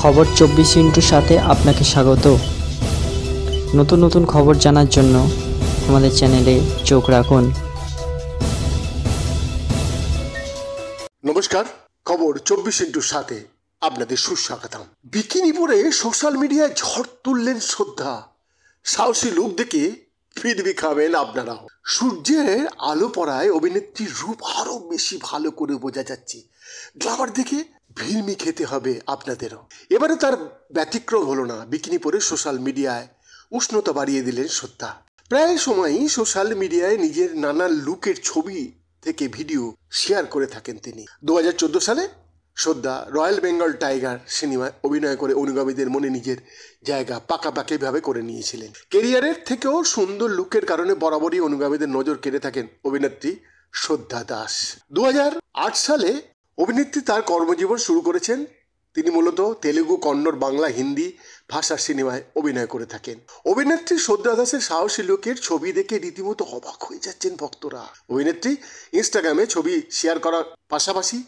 খবর চব্বিশ ইন্টুর সাথে আপনাকে স্বাগত নতুন নতুন খবর জানার জন্য আমাদের চ্যানেলে চোখ রাখুন নমস্কার খবর চব্বিশ ইন্টুর সাথে আপনাদের সুস্বাগত বিকিনি পরে সোশ্যাল মিডিয়ায় ঝড় তুললেন শ্রদ্ধা সাহসী লোক দেখে পৃথিবী খাবেন আপনারাও সূর্যের আলো পড়ায় অভিনেত্রীর রূপ আরও বেশি ভালো করে বোঝা যাচ্ছে গ্লামার দেখে ভিড়মি খেতে হবে আপনাদেরও এবারে তার ব্যতিক্রম হলো না বিকিনি পরে সোশ্যাল মিডিয়ায় উষ্ণতা বাড়িয়ে দিলেন সত্যা প্রায় সময়ই সোশ্যাল মিডিয়ায় নিজের নানা লুকের ছবি থেকে ভিডিও শেয়ার করে থাকেন তিনি দু সালে সদ্যা রয়্যাল বেঙ্গল টাইগার সিনেমায় অভিনয় করে অনুগামীদের মনে নিজের জায়গা পাকাপাকিভাবে করে নিয়েছিলেন কেরিয়ারের থেকেও সুন্দর লুকের কারণে বরাবরই অনুগামীদের নজর কেড়ে থাকেন অভিনেত্রী শ্রদ্ধা দাস দু সালে অভিনেত্রী তার কর্মজীবন শুরু করেছেন তিনি মূলত তেলেগু কন্নড় বাংলা হিন্দি ভাষার সিনেমায় অভিনয় করে থাকেন অভিনেত্রী শ্রদ্ধা দাসের সাহসী লোকের ছবি দেখে রীতিমতো অবাক হয়ে যাচ্ছেন ভক্তরা অভিনেত্রী ইনস্টাগ্রামে ছবি শেয়ার করার পাশাপাশি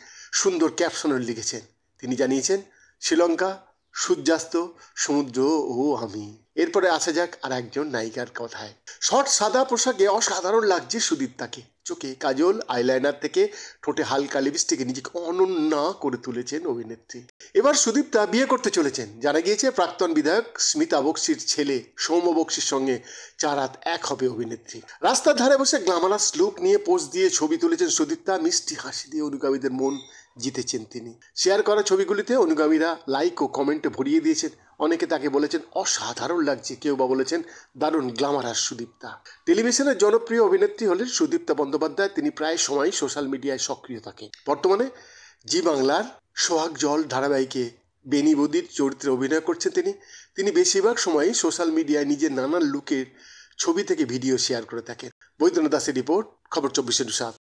সুন্দর ক্যাপশনও লিখেছেন তিনি জানিয়েছেন শ্রীলঙ্কা সূর্যাস্ত সমুদ্র ও আমি এরপরে আসা যাক আর একজন নায়িকার কথায় শর্ট সাদা পোশাকে অসাধারণ লাগছে সুদীপ তাকে চোখে কাজল আইলাইনার থেকে ঠোঁটে হালকা লিপস্টিকে নিজেকে অনন্যা করে তুলেছেন অভিনেত্রী এবার সুদীপ্তা বিয়ে করতে চলেছেন জানা গিয়েছে প্রাক্তন বিধায়ক স্মিতা বক্সির ছেলে সৌম বক্সির সঙ্গে চার হাত এক হবে অভিনেত্রী রাস্তার ধারে বসে গ্লামারাস লুক নিয়ে পোস্ট দিয়ে ছবি তুলেছেন সুদীপ্তা মিষ্টি হাসি দিয়ে অনুগামীদের মন জিতেছেন তিনি শেয়ার করা ছবিগুলিতে অনুগামীরা লাইক ও কমেন্টে ভরিয়ে দিয়েছেন অনেকে তাকে বলেছেন অসাধারণ লাগছে কেউ বা বলেছেন দারুণ গ্লামারাস সুদীপ্তা টেলিভিশনের জনপ্রিয় অভিনেত্রী হলেন সুদীপ্তা বন্দ্যোপাধ্যায় তিনি প্রায় সময় সোশ্যাল মিডিয়ায় সক্রিয় থাকেন বর্তমানে জি বাংলার সোহাগ জল ধারাবাহিকে বদির চরিত্রে অভিনয় করছেন তিনি তিনি বেশিরভাগ সময়ই সোশ্যাল মিডিয়ায় নিজের নানান লুকের ছবি থেকে ভিডিও শেয়ার করে থাকেন বৈদ্যনাথ দাসের রিপোর্ট খবর চব্বিশে সাত